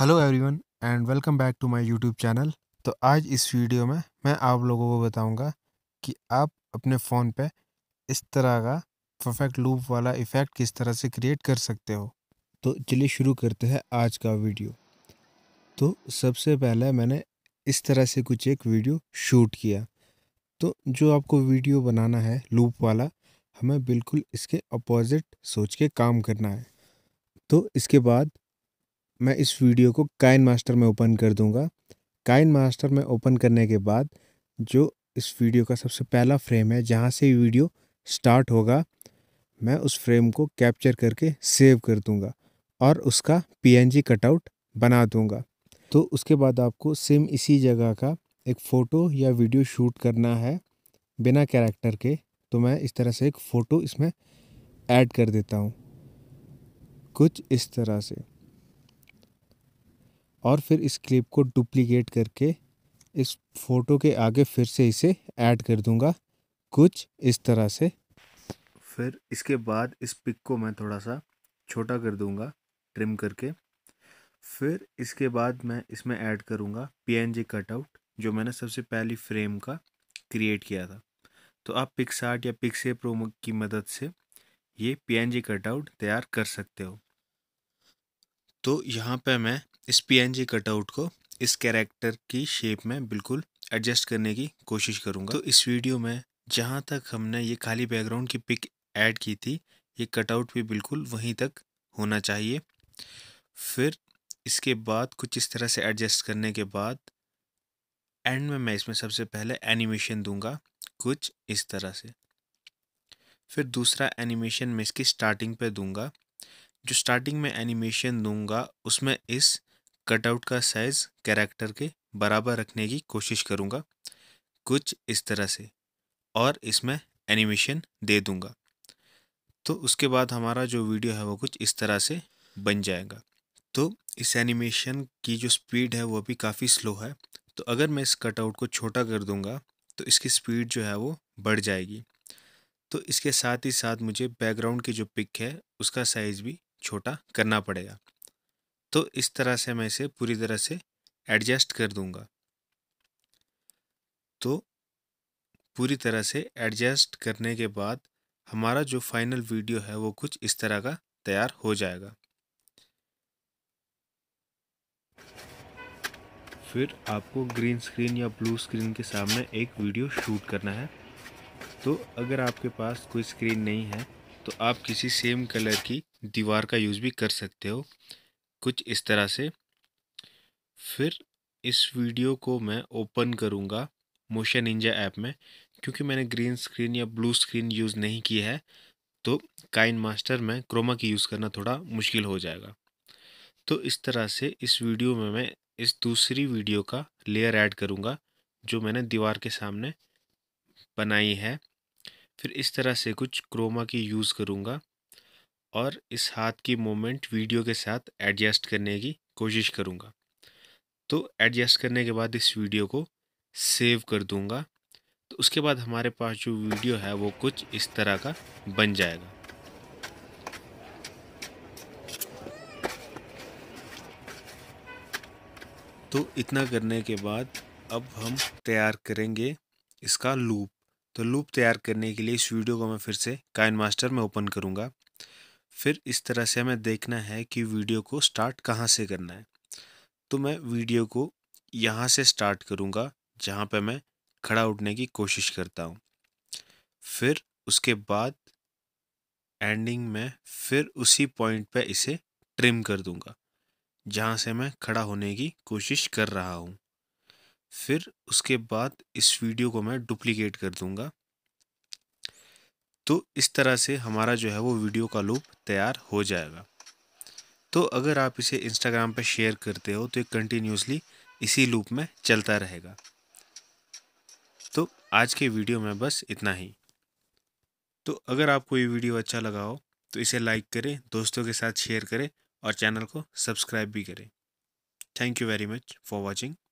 hello everyone and welcome back to my YouTube channel तो आज इस वीडियो में मैं आप लोगों को बताऊंगा कि आप अपने फ़ोन पे इस तरह का परफेक्ट लूप वाला इफ़ेक्ट किस तरह से क्रिएट कर सकते हो तो चलिए शुरू करते हैं आज का वीडियो तो सबसे पहले मैंने इस तरह से कुछ एक वीडियो शूट किया तो जो आपको वीडियो बनाना है लूप वाला हमें बिल्कुल इसके अपोजिट सोच के काम करना है तो इसके बाद मैं इस वीडियो को काइन मास्टर में ओपन कर दूंगा काइन मास्टर में ओपन करने के बाद जो इस वीडियो का सबसे पहला फ्रेम है जहाँ से वीडियो स्टार्ट होगा मैं उस फ्रेम को कैप्चर करके सेव कर दूंगा और उसका पीएनजी कटआउट बना दूंगा तो उसके बाद आपको सेम इसी जगह का एक फ़ोटो या वीडियो शूट करना है बिना कैरेक्टर के तो मैं इस तरह से एक फ़ोटो इसमें ऐड कर देता हूँ कुछ इस तरह से और फिर इस क्लिप को डुप्लीकेट करके इस फ़ोटो के आगे फिर से इसे ऐड कर दूंगा कुछ इस तरह से फिर इसके बाद इस पिक को मैं थोड़ा सा छोटा कर दूंगा ट्रिम करके फिर इसके बाद मैं इसमें ऐड करूंगा पीएनजी कटआउट जो मैंने सबसे पहली फ्रेम का क्रिएट किया था तो आप पिक्स आर्ट या पिक्स प्रोमो की मदद से ये पीएनजी कटआउट तैयार कर सकते हो तो यहाँ पे मैं इस पी कटआउट को इस कैरेक्टर की शेप में बिल्कुल एडजस्ट करने की कोशिश करूँगा तो इस वीडियो में जहाँ तक हमने ये खाली बैकग्राउंड की पिक ऐड की थी ये कटआउट भी बिल्कुल वहीं तक होना चाहिए फिर इसके बाद कुछ इस तरह से एडजस्ट करने के बाद एंड में मैं इसमें सबसे पहले एनिमेशन दूंगा कुछ इस तरह से फिर दूसरा एनिमेशन मैं इसकी स्टार्टिंग पे दूंगा जो स्टार्टिंग में एनिमेशन दूंगा उसमें इस कटआउट का साइज़ कैरेक्टर के बराबर रखने की कोशिश करूँगा कुछ इस तरह से और इसमें एनिमेशन दे दूँगा तो उसके बाद हमारा जो वीडियो है वो कुछ इस तरह से बन जाएगा तो इस एनिमेशन की जो स्पीड है वो भी काफ़ी स्लो है तो अगर मैं इस कटआउट को छोटा कर दूंगा तो इसकी स्पीड जो है वो बढ़ जाएगी तो इसके साथ ही साथ मुझे बैकग्राउंड की जो पिक है उसका साइज़ भी छोटा करना पड़ेगा तो इस तरह से मैं इसे पूरी तरह से एडजस्ट कर दूंगा तो पूरी तरह से एडजस्ट करने के बाद हमारा जो फाइनल वीडियो है वो कुछ इस तरह का तैयार हो जाएगा फिर आपको ग्रीन स्क्रीन या ब्लू स्क्रीन के सामने एक वीडियो शूट करना है तो अगर आपके पास कोई स्क्रीन नहीं है तो आप किसी सेम कलर की दीवार का यूज़ भी कर सकते हो कुछ इस तरह से फिर इस वीडियो को मैं ओपन करूँगा मोशन इंजा ऐप में क्योंकि मैंने ग्रीन स्क्रीन या ब्लू स्क्रीन यूज़ नहीं की है तो काइन मास्टर में क्रोमा की यूज़ करना थोड़ा मुश्किल हो जाएगा तो इस तरह से इस वीडियो में मैं इस दूसरी वीडियो का लेयर ऐड करूँगा जो मैंने दीवार के सामने बनाई है फिर इस तरह से कुछ क्रोमा की यूज़ करूँगा और इस हाथ की मूवमेंट वीडियो के साथ एडजस्ट करने की कोशिश करूँगा तो एडजस्ट करने के बाद इस वीडियो को सेव कर दूँगा तो उसके बाद हमारे पास जो वीडियो है वो कुछ इस तरह का बन जाएगा तो इतना करने के बाद अब हम तैयार करेंगे इसका लूप तो लूप तैयार करने के लिए इस वीडियो को मैं फिर से काइन मास्टर में ओपन करूँगा फिर इस तरह से हमें देखना है कि वीडियो को स्टार्ट कहाँ से करना है तो मैं वीडियो को यहाँ से स्टार्ट करूँगा जहाँ पे मैं खड़ा उठने की कोशिश करता हूँ फिर उसके बाद एंडिंग में फिर उसी पॉइंट पे इसे ट्रिम कर दूँगा जहाँ से मैं खड़ा होने की कोशिश कर रहा हूँ फिर उसके बाद इस वीडियो को मैं डुप्लीकेट कर दूँगा तो इस तरह से हमारा जो है वो वीडियो का लूप तैयार हो जाएगा तो अगर आप इसे इंस्टाग्राम पर शेयर करते हो तो ये कंटिन्यूसली इसी लूप में चलता रहेगा तो आज के वीडियो में बस इतना ही तो अगर आपको ये वीडियो अच्छा लगा हो तो इसे लाइक करें दोस्तों के साथ शेयर करें और चैनल को सब्सक्राइब भी करें thank you very much for watching